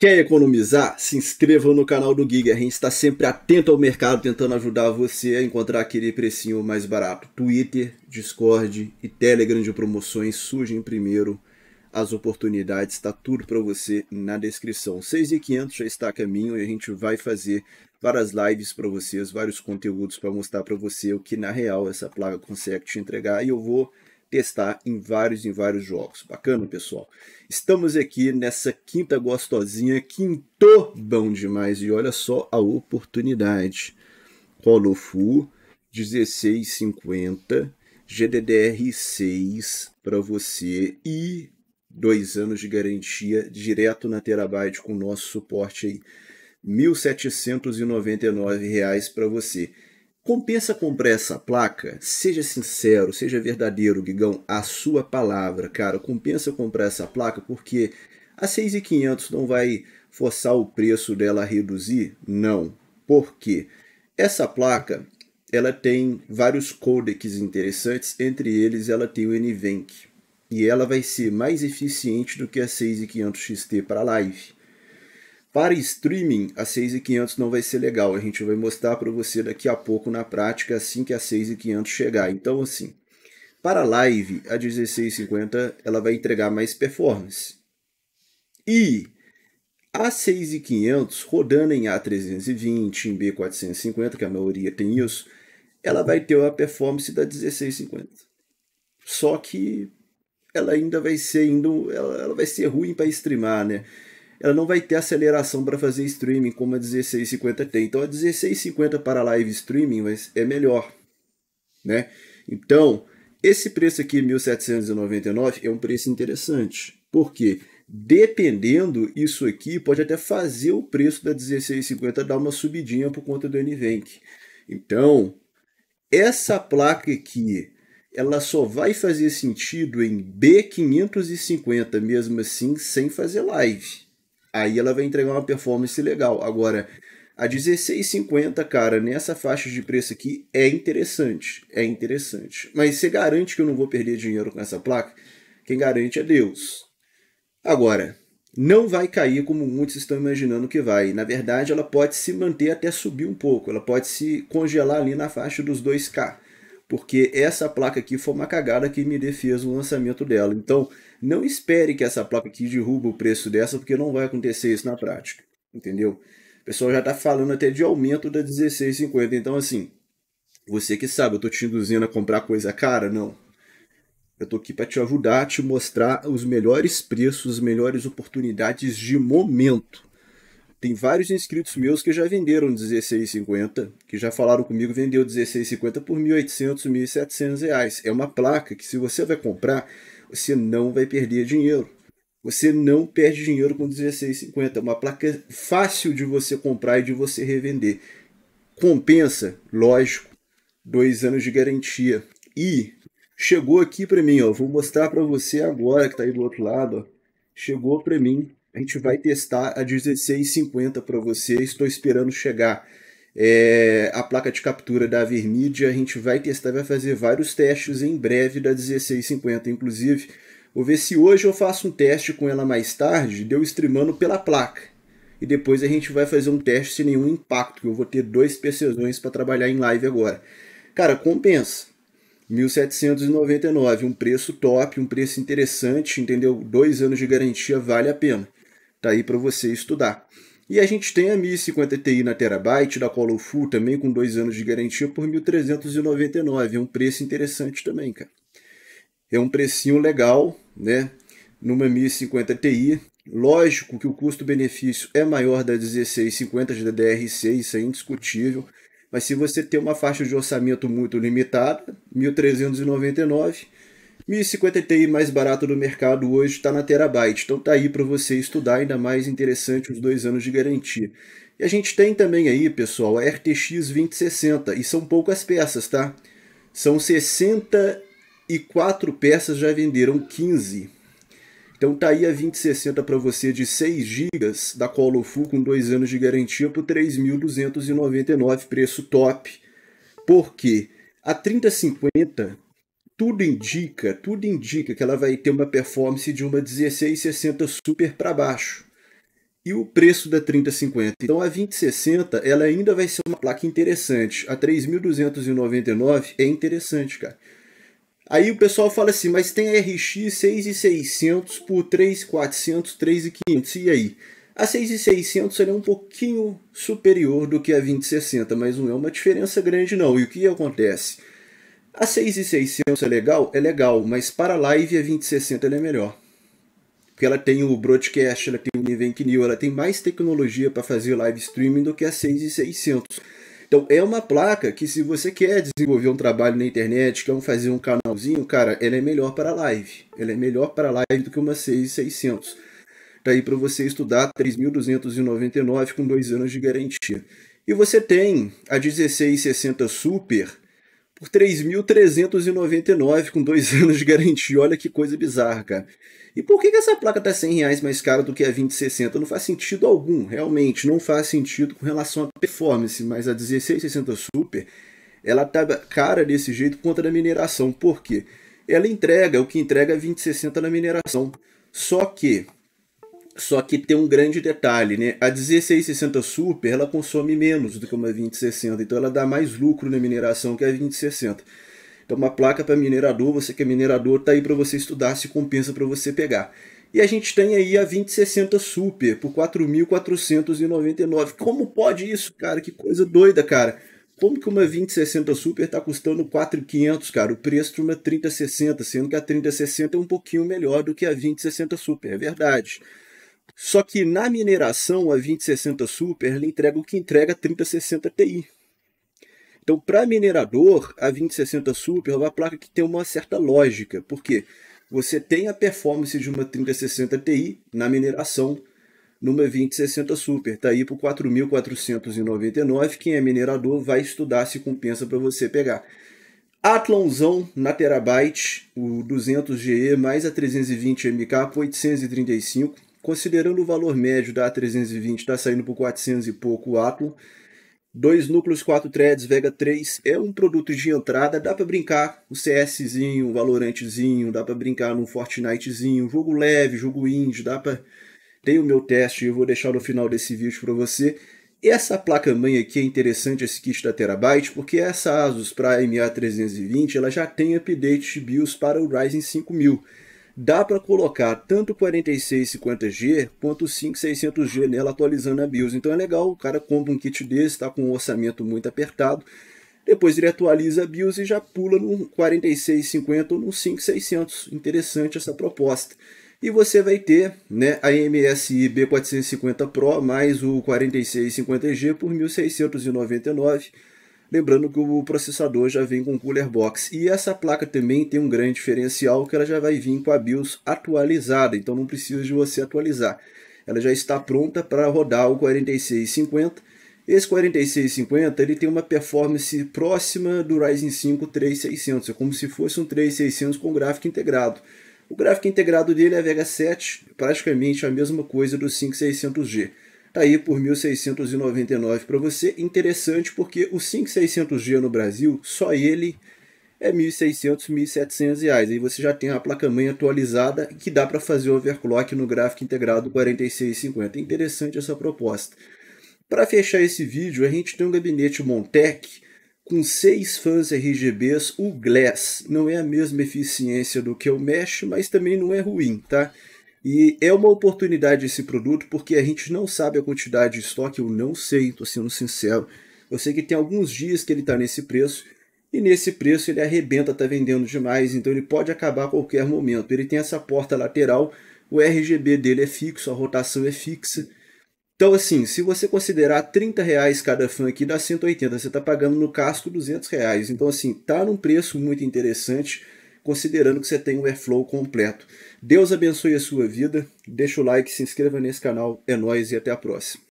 Quer economizar? Se inscreva no canal do Giga. A gente está sempre atento ao mercado, tentando ajudar você a encontrar aquele precinho mais barato. Twitter, Discord e Telegram de promoções surgem primeiro. As oportunidades, está tudo para você na descrição. 6.500 já está a caminho e a gente vai fazer várias lives para vocês, vários conteúdos para mostrar para você o que na real essa plaga consegue te entregar. E eu vou testar em vários em vários jogos. Bacana, pessoal? Estamos aqui nessa quinta gostosinha, quinto bom demais. E olha só a oportunidade. Colofu 1650 GDDR6 para você e dois anos de garantia direto na Terabyte com nosso suporte aí. R$ 1.799 para você. Compensa comprar essa placa? Seja sincero, seja verdadeiro, Guigão, a sua palavra, cara. Compensa comprar essa placa porque a 6.500 não vai forçar o preço dela a reduzir? Não. Por quê? Essa placa, ela tem vários codecs interessantes, entre eles ela tem o NVENC. E ela vai ser mais eficiente do que a 6500 XT para live. Para streaming, a 6500 não vai ser legal. A gente vai mostrar para você daqui a pouco na prática, assim que a 6500 chegar. Então, assim, para live, a 1650 ela vai entregar mais performance. E a 6500 rodando em A320, em B450, que a maioria tem isso, ela vai ter uma performance da 1650. Só que ela ainda vai ser indo, ela, ela vai ser ruim para streamar, né? ela não vai ter aceleração para fazer streaming como a 1650 tem. Então a 1650 para live streaming é melhor, né? Então, esse preço aqui, 1799, é um preço interessante. Por quê? Dependendo, isso aqui pode até fazer o preço da 1650 dar uma subidinha por conta do NVENC. Então, essa placa aqui, ela só vai fazer sentido em B550 mesmo assim, sem fazer live. Aí ela vai entregar uma performance legal. Agora, a 16,50, cara, nessa faixa de preço aqui é interessante. É interessante. Mas você garante que eu não vou perder dinheiro com essa placa? Quem garante é Deus. Agora, não vai cair como muitos estão imaginando que vai. Na verdade, ela pode se manter até subir um pouco. Ela pode se congelar ali na faixa dos 2K porque essa placa aqui foi uma cagada que me defesou o lançamento dela. Então, não espere que essa placa aqui derruba o preço dessa, porque não vai acontecer isso na prática, entendeu? O pessoal já está falando até de aumento da 1650, então assim, você que sabe, eu estou te induzindo a comprar coisa cara? Não. Eu estou aqui para te ajudar, te mostrar os melhores preços, as melhores oportunidades de momento. Tem vários inscritos meus que já venderam 16,50, que já falaram comigo, vendeu 16,50 por 1.800, 1.700 reais. É uma placa que se você vai comprar, você não vai perder dinheiro. Você não perde dinheiro com 16,50. É uma placa fácil de você comprar e de você revender. Compensa, lógico, dois anos de garantia. E chegou aqui para mim, ó. Vou mostrar para você agora que está aí do outro lado, ó. Chegou para mim a gente vai testar a 1650 para você. Estou esperando chegar é, a placa de captura da Vermídia. A gente vai testar, vai fazer vários testes em breve da 1650, inclusive. Vou ver se hoje eu faço um teste com ela mais tarde, deu streamando pela placa. E depois a gente vai fazer um teste sem nenhum impacto, que eu vou ter dois PCzões para trabalhar em live agora. Cara, compensa. 1799, um preço top, um preço interessante, entendeu? Dois anos de garantia vale a pena. Está aí para você estudar. E a gente tem a 1050 Ti na Terabyte, da colorful Full também, com dois anos de garantia por 1.399. É um preço interessante também, cara. É um precinho legal, né? Numa 1050 Ti. Lógico que o custo-benefício é maior da 1650 da DDR6, isso é indiscutível. Mas se você tem uma faixa de orçamento muito limitada, 1.399 1050 Ti mais barato do mercado hoje está na Terabyte, então tá aí para você estudar, ainda mais interessante os dois anos de garantia. E a gente tem também aí, pessoal, a RTX 2060, e são poucas peças, tá? São 64 peças, já venderam 15. Então tá aí a 2060 para você de 6 GB da Colofu com 2 anos de garantia por 3.299, preço top. Por quê? A 3050 tudo indica, tudo indica que ela vai ter uma performance de uma 1660 super para baixo. E o preço da 3050. Então a 2060 ela ainda vai ser uma placa interessante. A 3299 é interessante, cara. Aí o pessoal fala assim, mas tem a RX 6600 por 3400, 3500. E aí? A 6600 ela é um pouquinho superior do que a 2060, mas não é uma diferença grande não. E o que acontece? A 6600 é legal? É legal, mas para live a 2060 ela é melhor. Porque ela tem o broadcast, ela tem o Event New, ela tem mais tecnologia para fazer live streaming do que a 6600. Então é uma placa que se você quer desenvolver um trabalho na internet, quer fazer um canalzinho, cara, ela é melhor para live. Ela é melhor para live do que uma 6600. Tá aí para você estudar 3.299 com dois anos de garantia. E você tem a 1660 Super por 3.399 com dois anos de garantia. Olha que coisa bizarra, cara. E por que, que essa placa tá 100 reais mais cara do que a 2060? Não faz sentido algum, realmente. Não faz sentido com relação à performance, mas a 1660 Super, ela tá cara desse jeito por conta da mineração. Por quê? Ela entrega o que entrega a 2060 na mineração. Só que só que tem um grande detalhe, né? A 1660 Super, ela consome menos do que uma 2060, então ela dá mais lucro na mineração que a 2060. Então uma placa para minerador, você que é minerador, tá aí para você estudar, se compensa para você pegar. E a gente tem aí a 2060 Super por 4.499. Como pode isso, cara? Que coisa doida, cara. Como que uma 2060 Super tá custando 4.500, cara? O preço de uma 3060, sendo que a 3060 é um pouquinho melhor do que a 2060 Super, é verdade. Só que na mineração, a 2060 Super ela entrega o que entrega a 3060 Ti. Então, para minerador, a 2060 Super é uma placa que tem uma certa lógica, porque você tem a performance de uma 3060 Ti na mineração numa 2060 Super. Está aí por 4.499. Quem é minerador vai estudar se compensa para você pegar. Atlonzão na terabyte, o 200 GE mais a 320 MK por 835 Considerando o valor médio da A320, está saindo por 400 e pouco o Atlon. Dois núcleos, quatro threads, Vega 3 é um produto de entrada. Dá para brincar o CSzinho, o Valorantezinho, dá para brincar num Fortnitezinho, jogo leve, jogo indie, dá para. Tem o meu teste, eu vou deixar no final desse vídeo para você. Essa placa-mãe aqui é interessante, esse kit da Terabyte, porque essa ASUS para MA320 ela já tem update de BIOS para o Ryzen 5000 dá para colocar tanto 4650G quanto 5600G nela atualizando a BIOS. Então é legal, o cara compra um kit desse, está com um orçamento muito apertado, depois ele atualiza a BIOS e já pula no 4650 ou no 5600. Interessante essa proposta. E você vai ter né, a MSI B450 Pro mais o 4650G por 1699 Lembrando que o processador já vem com cooler box. E essa placa também tem um grande diferencial que ela já vai vir com a BIOS atualizada, então não precisa de você atualizar. Ela já está pronta para rodar o 4650. Esse 4650 ele tem uma performance próxima do Ryzen 5 3600, é como se fosse um 3600 com gráfico integrado. O gráfico integrado dele é a Vega 7, praticamente a mesma coisa do 5600G. Está aí por 1.699 para você. Interessante porque o 5600G no Brasil, só ele é 1.600, 1.700 reais. Aí você já tem a placa-mãe atualizada que dá para fazer overclock no gráfico integrado 4650. É interessante essa proposta. Para fechar esse vídeo, a gente tem um gabinete Montec com seis fãs RGBs, o Glass. Não é a mesma eficiência do que o Mesh, mas também não é ruim, tá? E é uma oportunidade esse produto porque a gente não sabe a quantidade de estoque, eu não sei, estou sendo sincero. Eu sei que tem alguns dias que ele está nesse preço e nesse preço ele arrebenta, está vendendo demais, então ele pode acabar a qualquer momento. Ele tem essa porta lateral, o RGB dele é fixo, a rotação é fixa. Então assim, se você considerar 30 reais cada fã aqui, dá 180, você está pagando no casco 200 reais. Então assim, tá num preço muito interessante considerando que você tem um airflow completo. Deus abençoe a sua vida, deixa o like, se inscreva nesse canal, é nóis e até a próxima.